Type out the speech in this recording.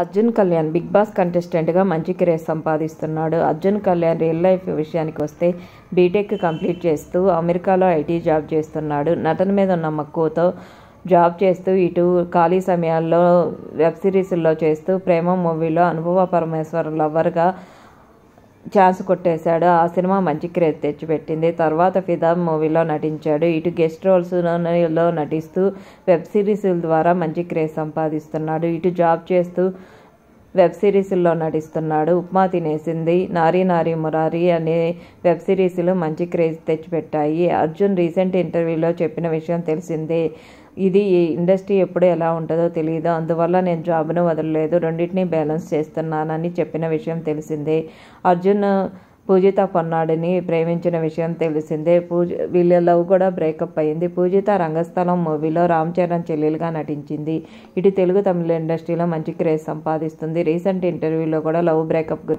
Arjun Kalyan Bigg Boss కంటెస్టెంట్గా మంచి craze సంపాదిస్తున్నాడు అర్జున్ కళ్యాణ్ రియల్ లైఫ్ విషయానికి వస్తే బీటెక్ కంప్లీట్ చేస్తూ అమెరికాలో ఐటీ జాబ్ చేస్తున్నాడు నటన మీద ఉన్న మక్కువతో జాబ్ చేస్తూ ఇటు ఖాళీ సమయాల్లో వెబ్ సిరీస్లో చేస్తూ ప్రేమ మూవీలో అనుభవ పరమేశ్వర్ లవర్గా ఛాన్స్ కొట్టేశాడు ఆ సినిమా మంచి క్రేజ్ తెచ్చిపెట్టింది తర్వాత ఫిదా మూవీలో నటించాడు ఇటు గెస్ట్ రోల్స్లో నటిస్తూ వెబ్ సిరీస్ల ద్వారా మంచి క్రేజ్ సంపాదిస్తున్నాడు ఇటు జాబ్ చేస్తూ వెబ్ సిరీస్లో నటిస్తున్నాడు ఉప్మా తినేసింది నారీ నారి మురారి అనే వెబ్ సిరీస్లు మంచి క్రేజ్ తెచ్చిపెట్టాయి అర్జున్ రీసెంట్ ఇంటర్వ్యూలో చెప్పిన విషయం తెలిసిందే ఇది ఈ ఇండస్ట్రీ ఎప్పుడు ఎలా ఉంటుందో తెలియదు అందువల్ల నేను జాబ్ను వదలలేదు రెండింటినీ బ్యాలెన్స్ చేస్తున్నానని చెప్పిన విషయం తెలిసిందే అర్జున్ పూజిత పొన్నాడిని ప్రేమించిన విషయం తెలిసిందే పూజ వీళ్ళ లవ్ కూడా బ్రేకప్ అయింది పూజిత రంగస్థలం మూవీలో రామ్ చరణ్ చెల్లెలుగా నటించింది ఇటు తెలుగు తమిళ ఇండస్ట్రీలో మంచి క్రేజ్ సంపాదిస్తుంది రీసెంట్ ఇంటర్వ్యూలో కూడా లవ్ బ్రేకప్